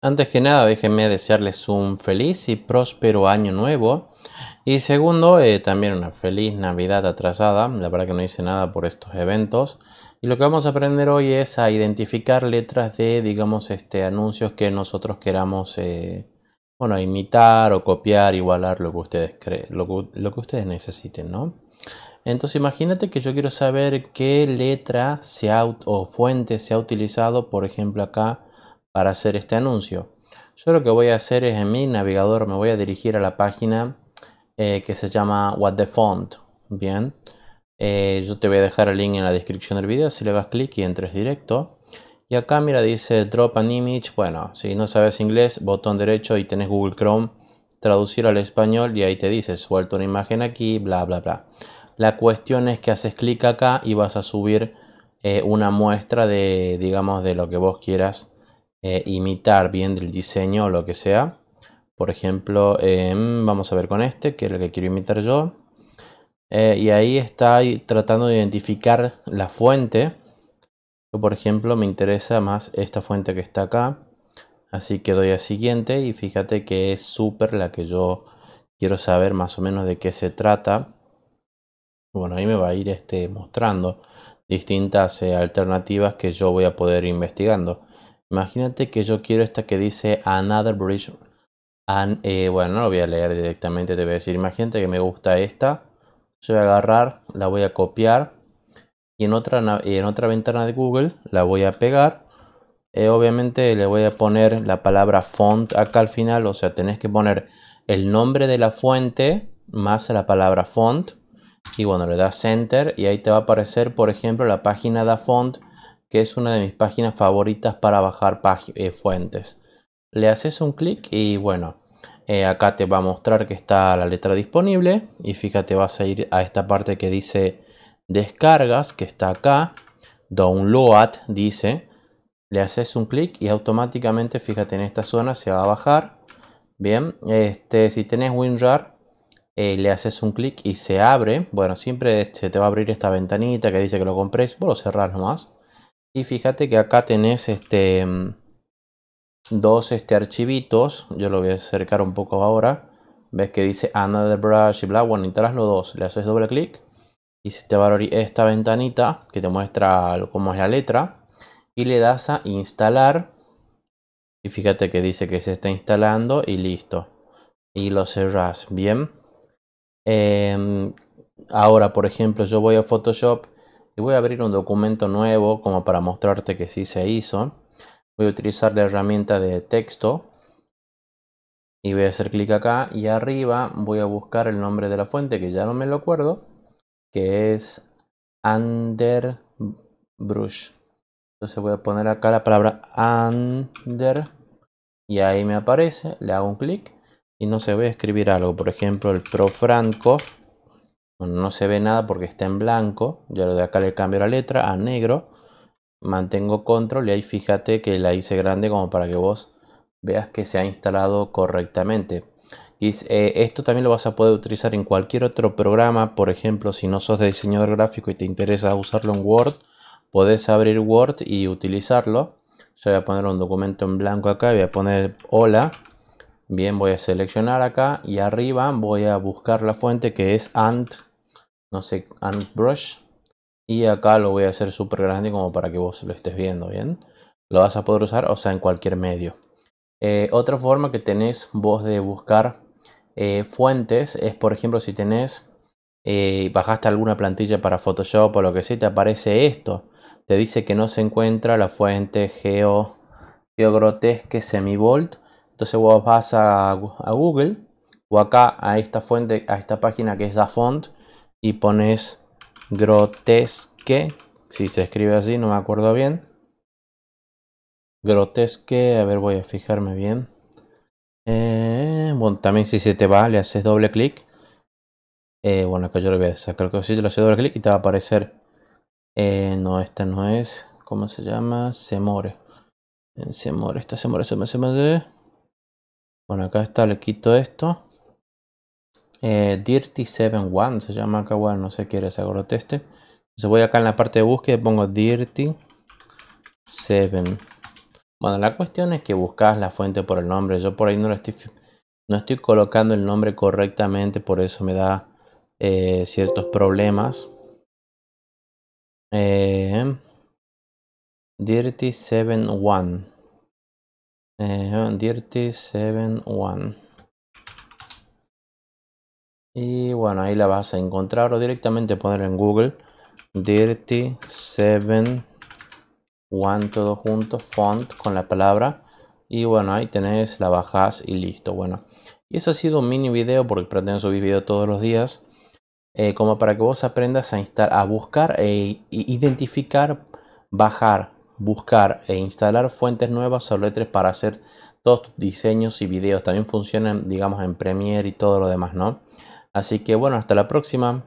Antes que nada, déjenme desearles un feliz y próspero año nuevo. Y segundo, eh, también una feliz Navidad atrasada. La verdad que no hice nada por estos eventos. Y lo que vamos a aprender hoy es a identificar letras de, digamos, este, anuncios que nosotros queramos, eh, bueno, imitar o copiar, igualar lo que ustedes creen, lo, que, ustedes necesiten, ¿no? Entonces imagínate que yo quiero saber qué letra se o fuente se ha utilizado, por ejemplo acá para hacer este anuncio. Yo lo que voy a hacer es en mi navegador me voy a dirigir a la página eh, que se llama What the Font. Bien, eh, yo te voy a dejar el link en la descripción del video. Si le das clic y entres directo. Y acá, mira, dice Drop an image. Bueno, si no sabes inglés, botón derecho y tenés Google Chrome, traducir al español y ahí te dice suelto una imagen aquí, bla, bla, bla. La cuestión es que haces clic acá y vas a subir eh, una muestra de, digamos, de lo que vos quieras eh, imitar bien del diseño o lo que sea. Por ejemplo, em, vamos a ver con este, que es el que quiero imitar yo. Eh, y ahí está tratando de identificar la fuente. por ejemplo, me interesa más esta fuente que está acá. Así que doy a siguiente y fíjate que es súper la que yo quiero saber más o menos de qué se trata. Bueno, ahí me va a ir este, mostrando distintas eh, alternativas que yo voy a poder investigando. Imagínate que yo quiero esta que dice Another Bridge. Eh, bueno, no lo voy a leer directamente, te voy a decir. Imagínate que me gusta esta. Yo voy a agarrar, la voy a copiar. Y en otra, en otra ventana de Google la voy a pegar. Eh, obviamente le voy a poner la palabra font acá al final. O sea, tenés que poner el nombre de la fuente más la palabra font. Y bueno, le das enter y ahí te va a aparecer, por ejemplo, la página de font que es una de mis páginas favoritas para bajar eh, fuentes. Le haces un clic y bueno, eh, acá te va a mostrar que está la letra disponible y fíjate vas a ir a esta parte que dice descargas, que está acá, download dice, le haces un clic y automáticamente fíjate en esta zona se va a bajar. Bien, este, si tenés WinRAR, eh, le haces un clic y se abre. Bueno, siempre se te va a abrir esta ventanita que dice que lo compréis, Vos lo cerrás nomás. Y fíjate que acá tenés este mm, dos este, archivitos. Yo lo voy a acercar un poco ahora. Ves que dice Another Brush y bla. Bueno, instalas los dos. Le haces doble clic. Y se te va a abrir esta ventanita que te muestra cómo es la letra. Y le das a instalar. Y fíjate que dice que se está instalando y listo. Y lo cerrás. Bien. Em, ahora, por ejemplo, yo voy a Photoshop y voy a abrir un documento nuevo como para mostrarte que sí se hizo. Voy a utilizar la herramienta de texto y voy a hacer clic acá y arriba voy a buscar el nombre de la fuente que ya no me lo acuerdo, que es underbrush. Entonces voy a poner acá la palabra under y ahí me aparece, le hago un clic y no se ve escribir algo, por ejemplo el pro franco no se ve nada porque está en blanco. Yo lo de acá le cambio la letra a negro. Mantengo control y ahí fíjate que la hice grande como para que vos veas que se ha instalado correctamente. Y, eh, esto también lo vas a poder utilizar en cualquier otro programa. Por ejemplo, si no sos de diseñador gráfico y te interesa usarlo en Word, podés abrir Word y utilizarlo. Yo voy a poner un documento en blanco acá, voy a poner hola. Bien, voy a seleccionar acá y arriba voy a buscar la fuente que es ANT no sé, and Brush. Y acá lo voy a hacer súper grande como para que vos lo estés viendo, ¿bien? Lo vas a poder usar, o sea, en cualquier medio. Eh, otra forma que tenés vos de buscar eh, fuentes es, por ejemplo, si tenés, eh, bajaste alguna plantilla para Photoshop o lo que sea, te aparece esto. Te dice que no se encuentra la fuente Geo, Geogrotesque Semivolt. Entonces vos vas a, a Google o acá a esta fuente, a esta página que es DaFont y pones grotesque, si se escribe así, no me acuerdo bien. Grotesque, a ver, voy a fijarme bien. Eh, bueno, también si se te va, le haces doble clic. Eh, bueno, acá yo lo voy a sacar, creo que si te lo haces doble clic y te va a aparecer. Eh, no, esta no es. ¿Cómo se llama? Semore. Eh, Semore, esta Semore, Semore, Semore. Bueno, acá está, le quito esto. Eh, Dirty 71 se llama acá, bueno, no sé qué era ese agroteste. Entonces voy acá en la parte de búsqueda y pongo Dirty 7. Bueno, la cuestión es que buscas la fuente por el nombre. Yo por ahí no lo estoy, no estoy colocando el nombre correctamente, por eso me da eh, ciertos problemas. Eh, Dirty 71. Eh, Dirty 71. Y bueno, ahí la vas a encontrar o directamente poner en Google Dirty 7 One todo junto, font con la palabra. Y bueno, ahí tenés, la bajás y listo. Bueno, y eso ha sido un mini video porque pretendo subir video todos los días. Eh, como para que vos aprendas a, instalar, a buscar e identificar, bajar, buscar e instalar fuentes nuevas o letras para hacer todos tus diseños y videos. También funcionan, digamos, en Premiere y todo lo demás, ¿no? Así que bueno, hasta la próxima.